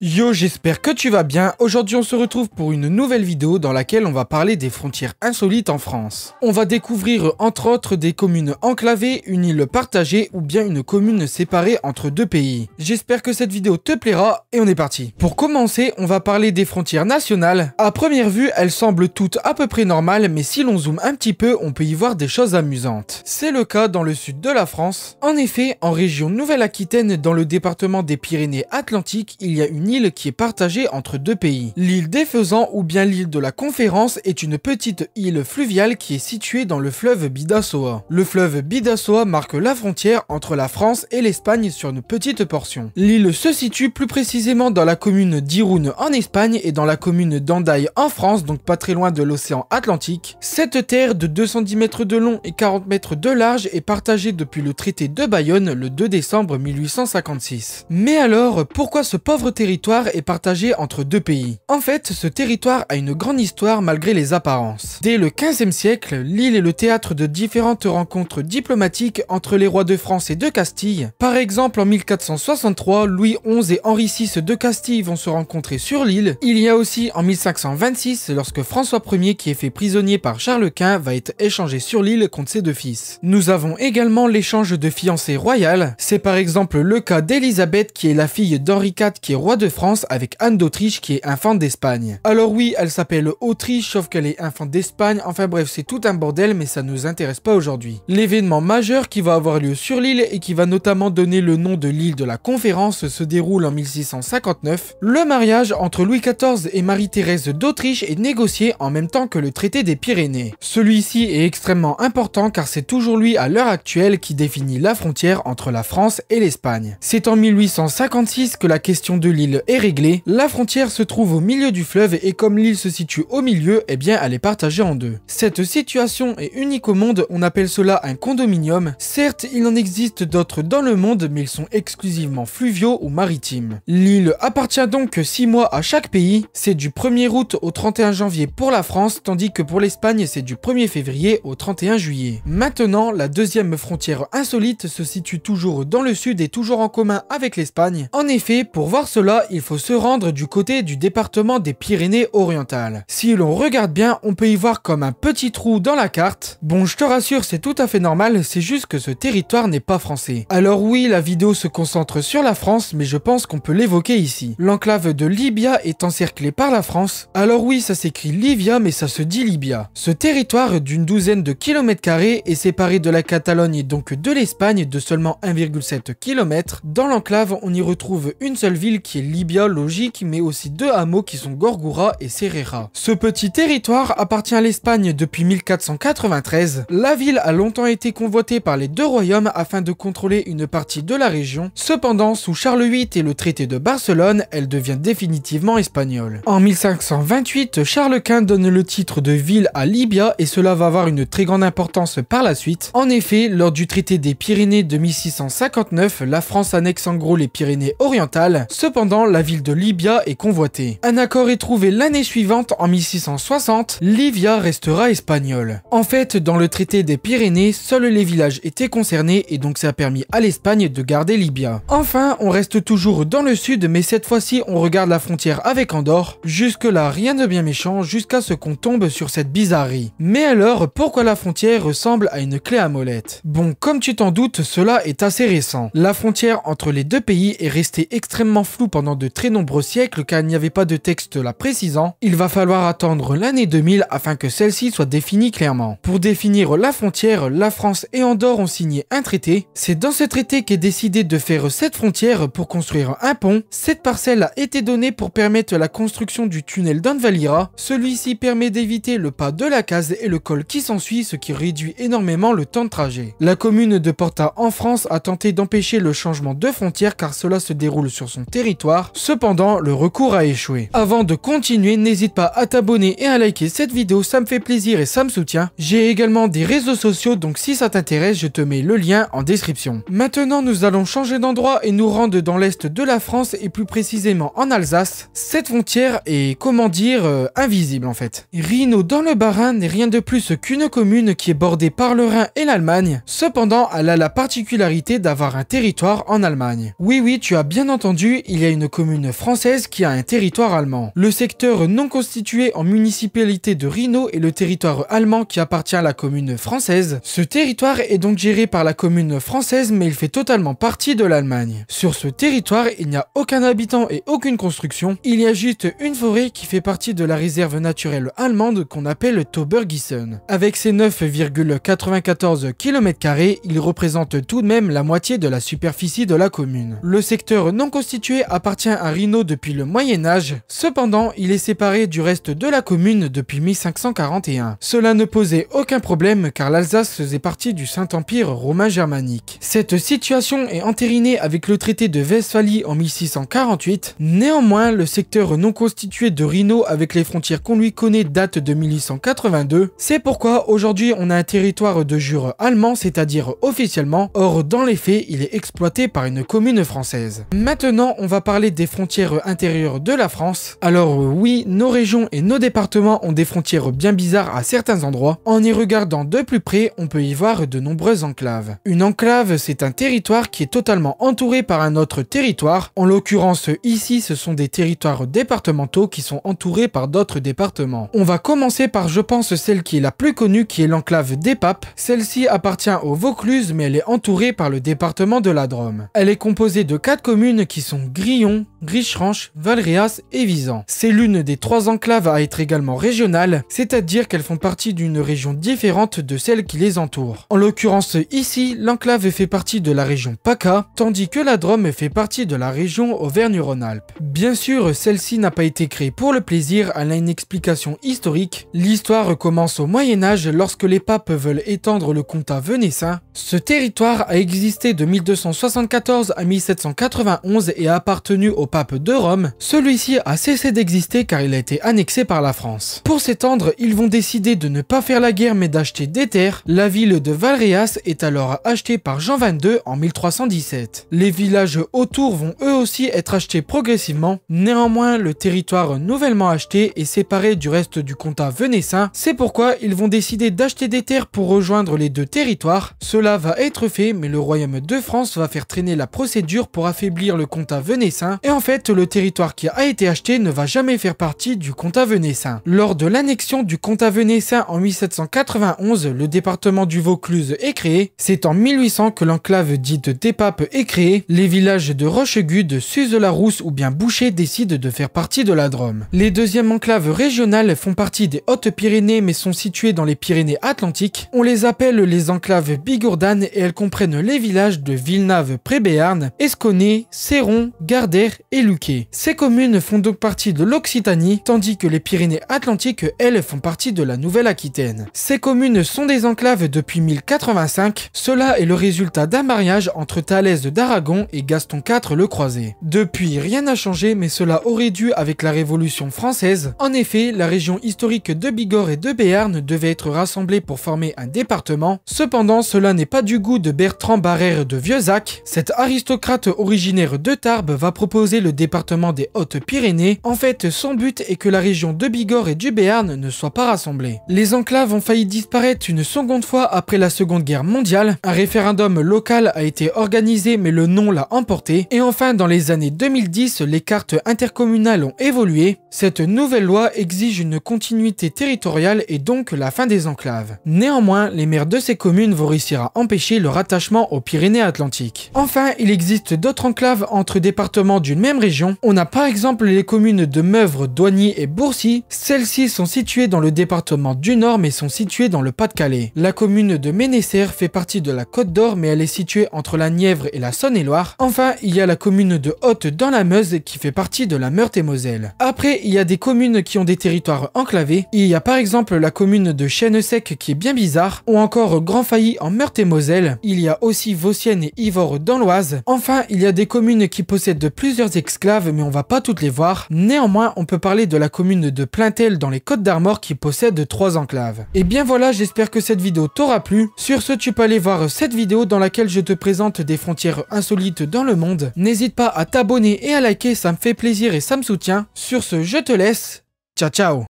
Yo, j'espère que tu vas bien. Aujourd'hui, on se retrouve pour une nouvelle vidéo dans laquelle on va parler des frontières insolites en France. On va découvrir entre autres des communes enclavées, une île partagée ou bien une commune séparée entre deux pays. J'espère que cette vidéo te plaira et on est parti. Pour commencer, on va parler des frontières nationales. À première vue, elles semblent toutes à peu près normales, mais si l'on zoome un petit peu, on peut y voir des choses amusantes. C'est le cas dans le sud de la France. En effet, en région Nouvelle-Aquitaine, dans le département des Pyrénées-Atlantiques, il y a une île qui est partagée entre deux pays. L'île des Faisans ou bien l'île de la Conférence est une petite île fluviale qui est située dans le fleuve Bidassoa. Le fleuve Bidassoa marque la frontière entre la France et l'Espagne sur une petite portion. L'île se situe plus précisément dans la commune d'Irun en Espagne et dans la commune d'Andaï en France, donc pas très loin de l'océan Atlantique. Cette terre de 210 mètres de long et 40 mètres de large est partagée depuis le traité de Bayonne le 2 décembre 1856. Mais alors, pourquoi ce pauvre territoire est partagé entre deux pays. En fait, ce territoire a une grande histoire malgré les apparences. Dès le 15e siècle, l'île est le théâtre de différentes rencontres diplomatiques entre les rois de France et de Castille. Par exemple, en 1463, Louis XI et Henri VI de Castille vont se rencontrer sur l'île. Il y a aussi en 1526, lorsque François Ier, qui est fait prisonnier par Charles Quint, va être échangé sur l'île contre ses deux fils. Nous avons également l'échange de fiancées royales. C'est par exemple le cas d'Elisabeth, qui est la fille d'Henri IV, qui est roi de France avec Anne d'Autriche qui est infante d'Espagne. Alors oui, elle s'appelle Autriche, sauf qu'elle est infante d'Espagne, enfin bref, c'est tout un bordel, mais ça ne nous intéresse pas aujourd'hui. L'événement majeur qui va avoir lieu sur l'île et qui va notamment donner le nom de l'île de la conférence se déroule en 1659. Le mariage entre Louis XIV et Marie-Thérèse d'Autriche est négocié en même temps que le traité des Pyrénées. Celui-ci est extrêmement important car c'est toujours lui à l'heure actuelle qui définit la frontière entre la France et l'Espagne. C'est en 1856 que la question de l'île est réglée, la frontière se trouve au milieu du fleuve et comme l'île se situe au milieu, eh bien elle est partagée en deux. Cette situation est unique au monde, on appelle cela un condominium. Certes, il en existe d'autres dans le monde, mais ils sont exclusivement fluviaux ou maritimes. L'île appartient donc 6 mois à chaque pays, c'est du 1er août au 31 janvier pour la France, tandis que pour l'Espagne c'est du 1er février au 31 juillet. Maintenant, la deuxième frontière insolite se situe toujours dans le sud et toujours en commun avec l'Espagne. En effet, pour voir cela, il faut se rendre du côté du département des Pyrénées-Orientales. Si l'on regarde bien, on peut y voir comme un petit trou dans la carte. Bon, je te rassure, c'est tout à fait normal, c'est juste que ce territoire n'est pas français. Alors oui, la vidéo se concentre sur la France, mais je pense qu'on peut l'évoquer ici. L'enclave de Libya est encerclée par la France. Alors oui, ça s'écrit Livia, mais ça se dit Libya. Ce territoire d'une douzaine de kilomètres carrés est séparé de la Catalogne et donc de l'Espagne de seulement 1,7 km. Dans l'enclave, on y retrouve une seule ville qui est Libia logique, mais aussi deux hameaux qui sont Gorgoura et Serrera. Ce petit territoire appartient à l'Espagne depuis 1493. La ville a longtemps été convoitée par les deux royaumes afin de contrôler une partie de la région. Cependant, sous Charles VIII et le traité de Barcelone, elle devient définitivement espagnole. En 1528, Charles Quint donne le titre de ville à Libia et cela va avoir une très grande importance par la suite. En effet, lors du traité des Pyrénées de 1659, la France annexe en gros les Pyrénées orientales. Cependant, la ville de Libya est convoitée. Un accord est trouvé l'année suivante, en 1660, Livia restera espagnole. En fait, dans le traité des Pyrénées, seuls les villages étaient concernés et donc ça a permis à l'Espagne de garder Libya. Enfin, on reste toujours dans le sud, mais cette fois-ci, on regarde la frontière avec Andorre. Jusque-là, rien de bien méchant, jusqu'à ce qu'on tombe sur cette bizarrerie. Mais alors, pourquoi la frontière ressemble à une clé à molette Bon, comme tu t'en doutes, cela est assez récent. La frontière entre les deux pays est restée extrêmement floue pendant de très nombreux siècles car il n'y avait pas de texte la précisant, il va falloir attendre l'année 2000 afin que celle-ci soit définie clairement. Pour définir la frontière, la France et Andorre ont signé un traité. C'est dans ce traité qu'est décidé de faire cette frontière pour construire un pont. Cette parcelle a été donnée pour permettre la construction du tunnel d'Anvalira. Celui-ci permet d'éviter le pas de la case et le col qui s'ensuit, ce qui réduit énormément le temps de trajet. La commune de Porta en France a tenté d'empêcher le changement de frontière car cela se déroule sur son territoire Cependant, le recours a échoué. Avant de continuer, n'hésite pas à t'abonner et à liker cette vidéo, ça me fait plaisir et ça me soutient. J'ai également des réseaux sociaux, donc si ça t'intéresse, je te mets le lien en description. Maintenant, nous allons changer d'endroit et nous rendre dans l'est de la France et plus précisément en Alsace. Cette frontière est, comment dire, euh, invisible en fait. Rhino dans le Bas-Rhin n'est rien de plus qu'une commune qui est bordée par le Rhin et l'Allemagne. Cependant, elle a la particularité d'avoir un territoire en Allemagne. Oui oui, tu as bien entendu, il y a une commune française qui a un territoire allemand. Le secteur non constitué en municipalité de Rhino est le territoire allemand qui appartient à la commune française. Ce territoire est donc géré par la commune française mais il fait totalement partie de l'Allemagne. Sur ce territoire, il n'y a aucun habitant et aucune construction, il y a juste une forêt qui fait partie de la réserve naturelle allemande qu'on appelle Taubergissen. Avec ses 9,94 km, il représente tout de même la moitié de la superficie de la commune. Le secteur non constitué appartient tient à Rhino depuis le Moyen Âge, cependant il est séparé du reste de la commune depuis 1541. Cela ne posait aucun problème car l'Alsace faisait partie du Saint-Empire romain germanique. Cette situation est entérinée avec le traité de Westphalie en 1648, néanmoins le secteur non constitué de Rhino avec les frontières qu'on lui connaît date de 1882, c'est pourquoi aujourd'hui on a un territoire de jure allemand, c'est-à-dire officiellement, or dans les faits il est exploité par une commune française. Maintenant on va parler des frontières intérieures de la France. Alors euh, oui, nos régions et nos départements ont des frontières bien bizarres à certains endroits. En y regardant de plus près, on peut y voir de nombreuses enclaves. Une enclave, c'est un territoire qui est totalement entouré par un autre territoire. En l'occurrence ici, ce sont des territoires départementaux qui sont entourés par d'autres départements. On va commencer par, je pense, celle qui est la plus connue, qui est l'enclave des Papes. Celle-ci appartient au Vaucluse, mais elle est entourée par le département de la Drôme. Elle est composée de quatre communes qui sont Grillon, Hoşçakalın. Richeranche, Valréas et Visan. C'est l'une des trois enclaves à être également régionales, c'est-à-dire qu'elles font partie d'une région différente de celle qui les entoure. En l'occurrence ici, l'enclave fait partie de la région PACA, tandis que la Drôme fait partie de la région Auvergne-Rhône-Alpes. Bien sûr, celle-ci n'a pas été créée pour le plaisir, À a une explication historique. L'histoire commence au Moyen-Âge lorsque les papes veulent étendre le comtat venessin. Ce territoire a existé de 1274 à 1791 et a appartenu au pape de Rome, celui-ci a cessé d'exister car il a été annexé par la France. Pour s'étendre, ils vont décider de ne pas faire la guerre mais d'acheter des terres. La ville de Valréas est alors achetée par Jean XXII en 1317. Les villages autour vont eux aussi être achetés progressivement. Néanmoins, le territoire nouvellement acheté est séparé du reste du comtat venessin. C'est pourquoi ils vont décider d'acheter des terres pour rejoindre les deux territoires. Cela va être fait, mais le royaume de France va faire traîner la procédure pour affaiblir le comtat venessin et en en fait, le territoire qui a été acheté ne va jamais faire partie du comtat venessin. Lors de l'annexion du comtat venessin en 1791, le département du Vaucluse est créé. C'est en 1800 que l'enclave dite des papes est créée. Les villages de Rochegude, Suze-la-Rousse ou bien Boucher décident de faire partie de la Drôme. Les deuxièmes enclaves régionales font partie des Hautes-Pyrénées mais sont situées dans les Pyrénées-Atlantiques. On les appelle les enclaves bigourdanes et elles comprennent les villages de Villeneuve, Prébéarn, Esconnet, Céron, Gardère et Luquet. Ces communes font donc partie de l'Occitanie, tandis que les Pyrénées-Atlantiques, elles, font partie de la Nouvelle-Aquitaine. Ces communes sont des enclaves depuis 1085, cela est le résultat d'un mariage entre Thalès d'Aragon et Gaston IV le Croisé. Depuis, rien n'a changé, mais cela aurait dû avec la Révolution française. En effet, la région historique de Bigorre et de Béarn devait être rassemblée pour former un département. Cependant, cela n'est pas du goût de Bertrand Barrère de Vieuxac. Cet aristocrate originaire de Tarbes va proposer le département des Hautes-Pyrénées, en fait son but est que la région de Bigorre et du Béarn ne soit pas rassemblée. Les enclaves ont failli disparaître une seconde fois après la Seconde Guerre mondiale, un référendum local a été organisé mais le nom l'a emporté, et enfin dans les années 2010, les cartes intercommunales ont évolué. Cette nouvelle loi exige une continuité territoriale et donc la fin des enclaves. Néanmoins, les maires de ces communes vont réussir à empêcher le rattachement aux Pyrénées-Atlantiques. Enfin, il existe d'autres enclaves entre départements d'une région, on a par exemple les communes de Meuvre, Doigny et Bourcy. Celles-ci sont situées dans le département du Nord mais sont situées dans le Pas-de-Calais. La commune de Ménécer fait partie de la Côte d'Or mais elle est située entre la Nièvre et la Saône-et-Loire. Enfin, il y a la commune de Haute dans la Meuse qui fait partie de la Meurthe-et-Moselle. Après, il y a des communes qui ont des territoires enclavés. Il y a par exemple la commune de Chêne-Sec qui est bien bizarre, ou encore Grand Failli en Meurthe-et-Moselle. Il y a aussi Vaucienne et Ivor dans l'Oise. Enfin, il y a des communes qui possèdent plusieurs exclaves, mais on va pas toutes les voir. Néanmoins, on peut parler de la commune de Plaintel dans les Côtes d'Armor qui possède trois enclaves. Et eh bien voilà, j'espère que cette vidéo t'aura plu. Sur ce, tu peux aller voir cette vidéo dans laquelle je te présente des frontières insolites dans le monde. N'hésite pas à t'abonner et à liker, ça me fait plaisir et ça me soutient. Sur ce, je te laisse. Ciao ciao